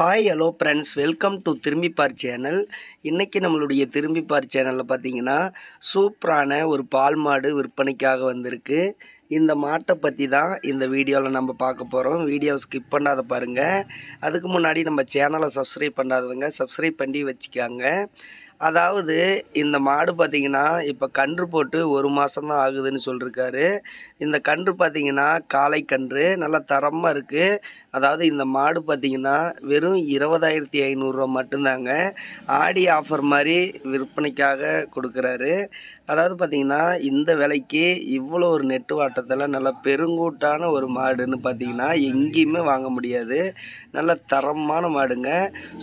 hi hello friends welcome to Thirumbippar channel இன்றைக்கி நம்மளுடைய திரும்பிப்பார் சேனலில் பார்த்தீங்கன்னா சூப்பரான ஒரு பால் மாடு விற்பனைக்காக வந்திருக்கு இந்த மாட்டை பற்றி தான் இந்த வீடியோவில் நம்ம பார்க்க போகிறோம் வீடியோவை ஸ்கிப் பண்ணாத பாருங்கள் அதுக்கு முன்னாடி நம்ம சேனலை சப்ஸ்கிரைப் பண்ணாதவங்க சப்ஸ்கிரைப் பண்ணி வச்சுக்காங்க அதாவது இந்த மாடு பார்த்தீங்கன்னா இப்போ கன்று போட்டு ஒரு மாதம் தான் ஆகுதுன்னு சொல்லியிருக்காரு இந்த கன்று பார்த்தீங்கன்னா காளை கன்று நல்லா தரமாக இருக்குது அதாவது இந்த மாடு பார்த்தீங்கன்னா வெறும் இருபதாயிரத்தி ஐநூறுரூவா மட்டும்தாங்க ஆடி ஆஃபர் மாதிரி விற்பனைக்காக கொடுக்குறாரு அதாவது பார்த்திங்கன்னா இந்த விலைக்கு இவ்வளோ ஒரு நெட்டு வாட்டத்தில் நல்லா பெருங்கூட்டான ஒரு மாடுன்னு பார்த்திங்கன்னா எங்கேயுமே வாங்க முடியாது நல்ல தரமான மாடுங்க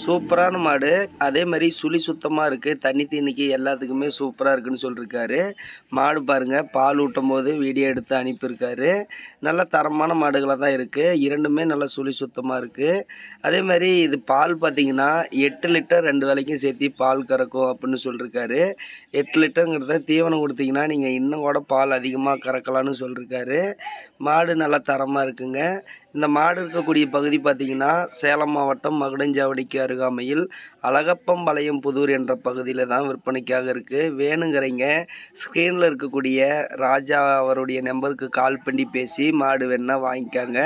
சூப்பரான மாடு அதே மாதிரி சுழி சுத்தமாக இருக்குது மாடுக்கு தண்ணி தீனிக்கு எல்லாத்துக்குமே சூப்பராக இருக்குன்னு சொல்லியிருக்காரு மாடு பாருங்கள் பால் ஊட்டும் போது வீடியோ எடுத்து அனுப்பியிருக்காரு நல்ல தரமான மாடுகளாக தான் இருக்குது இரண்டுமே நல்லா சுழி சுத்தமாக இருக்குது அதே மாதிரி இது பால் பார்த்திங்கன்னா எட்டு லிட்டர் ரெண்டு வேலைக்கும் சேர்த்து பால் கறக்கும் அப்படின்னு சொல்லியிருக்காரு எட்டு லிட்டருங்கிறத தீவனம் கொடுத்தீங்கன்னா நீங்கள் இன்னும் கூட பால் அதிகமாக கறக்கலாம்னு சொல்லியிருக்காரு மாடு நல்லா தரமாக இருக்குங்க இந்த மாடு இருக்கக்கூடிய பகுதி பார்த்திங்கன்னா சேலம் மாவட்டம் மகுடஞ்சாவடிக்கு அருகாமையில் அழகப்பம்பாளையம் புதூர் என்ற பகுதியில் தான் விற்பனைக்காக இருக்குது வேணுங்கிறீங்க ஸ்க்ரீனில் இருக்கக்கூடிய ராஜா அவருடைய நம்பருக்கு கால் பண்ணி பேசி மாடு வேணால் வாங்கிக்காங்க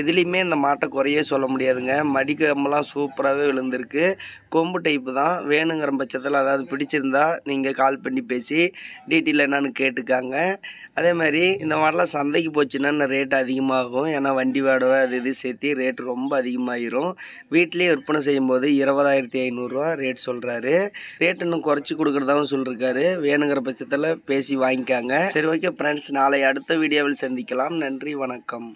எதுலேயுமே இந்த மாட்டை குறையே சொல்ல முடியாதுங்க மடிக்கம்பெல்லாம் சூப்பராகவே விழுந்திருக்கு கொம்பு டைப்பு தான் வேணுங்கிற பட்சத்தில் அதாவது பிடிச்சிருந்தா நீங்கள் கால் பண்ணி பேசி டீட்டெயில் என்னான்னு கேட்டுக்காங்க அதே மாதிரி இந்த மாடெலாம் சந்தைக்கு போச்சுன்னா ரேட் அதிகமாகும் ஏன்னா வண்டி வாடகை தேவை அது இது சேர்த்து ரேட் ரொம்ப அதிகமாகிரும் வீட்டிலே விற்பனை செய்யும்போது இருபதாயிரத்தி ஐநூறுரூவா ரேட் சொல்கிறாரு ரேட் இன்னும் குறைச்சி கொடுக்குறதாவும் சொல்லியிருக்காரு வேணுங்கிற பட்சத்தில் பேசி வாங்கிக்காங்க சரி ஓகே ஃப்ரெண்ட்ஸ் நாளை அடுத்த வீடியோவில் சந்திக்கலாம் நன்றி வணக்கம்